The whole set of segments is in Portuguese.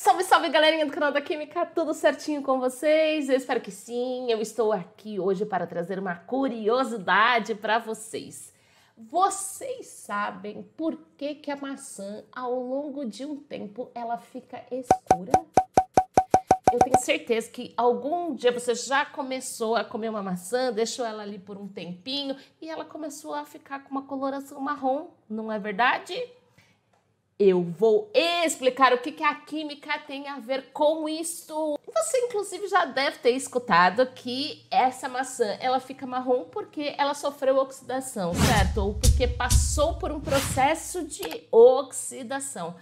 Salve, salve galerinha do canal da Química, tudo certinho com vocês? Eu espero que sim. Eu estou aqui hoje para trazer uma curiosidade para vocês. Vocês sabem por que, que a maçã, ao longo de um tempo, ela fica escura? Eu tenho certeza que algum dia você já começou a comer uma maçã, deixou ela ali por um tempinho e ela começou a ficar com uma coloração marrom, não é verdade? Eu vou explicar o que, que a química tem a ver com isso. Você, inclusive, já deve ter escutado que essa maçã ela fica marrom porque ela sofreu oxidação, certo? Ou porque passou por um processo de oxidação.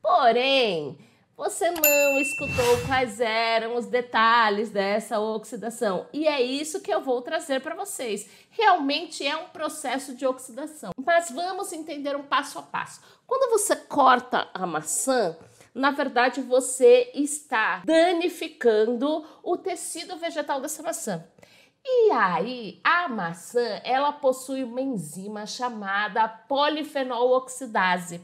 Porém, você não escutou quais eram os detalhes dessa oxidação. E é isso que eu vou trazer para vocês. Realmente é um processo de oxidação. Mas vamos entender um passo a passo. Quando você corta a maçã, na verdade você está danificando o tecido vegetal dessa maçã. E aí, a maçã, ela possui uma enzima chamada polifenol oxidase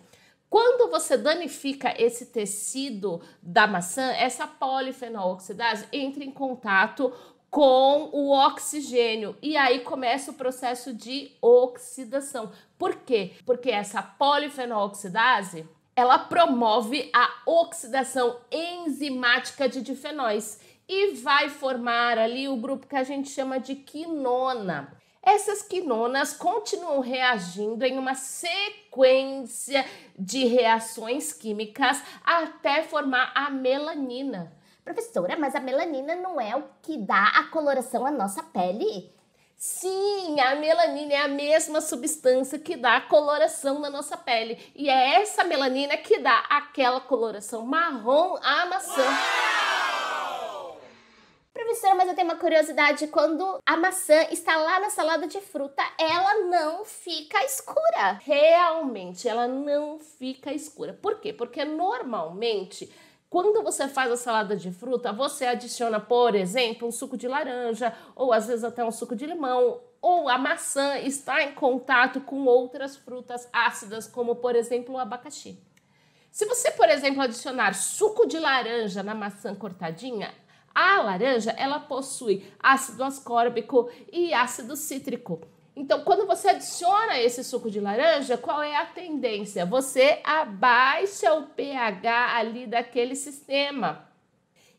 quando você danifica esse tecido da maçã, essa polifenol oxidase entra em contato com o oxigênio e aí começa o processo de oxidação. Por quê? Porque essa polifenol oxidase ela promove a oxidação enzimática de difenóis e vai formar ali o grupo que a gente chama de quinona essas quinonas continuam reagindo em uma sequência de reações químicas até formar a melanina. Professora, mas a melanina não é o que dá a coloração à nossa pele? Sim, a melanina é a mesma substância que dá a coloração na nossa pele. E é essa melanina que dá aquela coloração marrom à maçã. Uau! professor, mas eu tenho uma curiosidade. Quando a maçã está lá na salada de fruta, ela não fica escura. Realmente, ela não fica escura. Por quê? Porque normalmente. Quando você faz a salada de fruta, você adiciona, por exemplo, um suco de laranja ou às vezes até um suco de limão ou a maçã está em contato com outras frutas ácidas, como por exemplo o abacaxi. Se você, por exemplo, adicionar suco de laranja na maçã cortadinha, a laranja, ela possui ácido ascórbico e ácido cítrico. Então, quando você adiciona esse suco de laranja, qual é a tendência? Você abaixa o pH ali daquele sistema.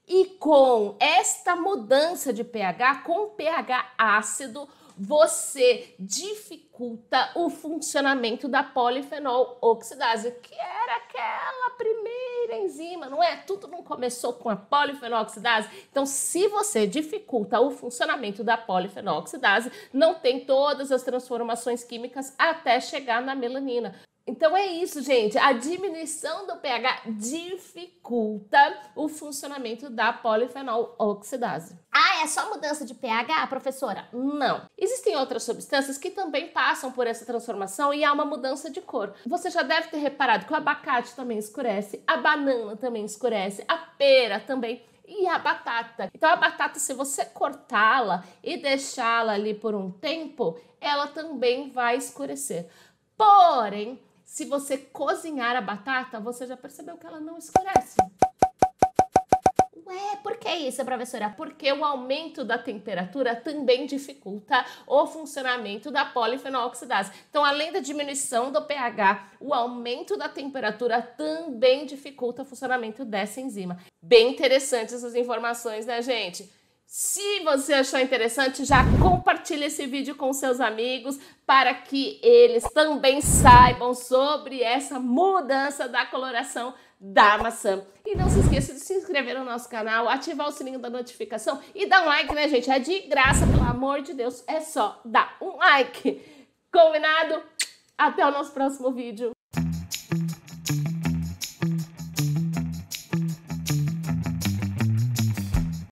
E com esta mudança de pH, com pH ácido, você dificulta o funcionamento da polifenol oxidase, que era aquela primeira enzima, não é? Tudo não começou com a polifenol oxidase. Então, se você dificulta o funcionamento da polifenol oxidase, não tem todas as transformações químicas até chegar na melanina. Então é isso, gente. A diminuição do pH dificulta o funcionamento da polifenol oxidase. Ah, é só mudança de pH, professora? Não. Existem outras substâncias que também passam por essa transformação e há uma mudança de cor. Você já deve ter reparado que o abacate também escurece, a banana também escurece, a pera também e a batata. Então a batata, se você cortá-la e deixá-la ali por um tempo, ela também vai escurecer. Porém, se você cozinhar a batata, você já percebeu que ela não escurece. Ué, por que isso, professora? Porque o aumento da temperatura também dificulta o funcionamento da polifenoloxidase. Então, além da diminuição do pH, o aumento da temperatura também dificulta o funcionamento dessa enzima. Bem interessantes essas informações, né, gente? Se você achou interessante, já compartilhe esse vídeo com seus amigos para que eles também saibam sobre essa mudança da coloração da maçã. E não se esqueça de se inscrever no nosso canal, ativar o sininho da notificação e dar um like, né, gente? É de graça, pelo amor de Deus, é só dar um like. Combinado? Até o nosso próximo vídeo.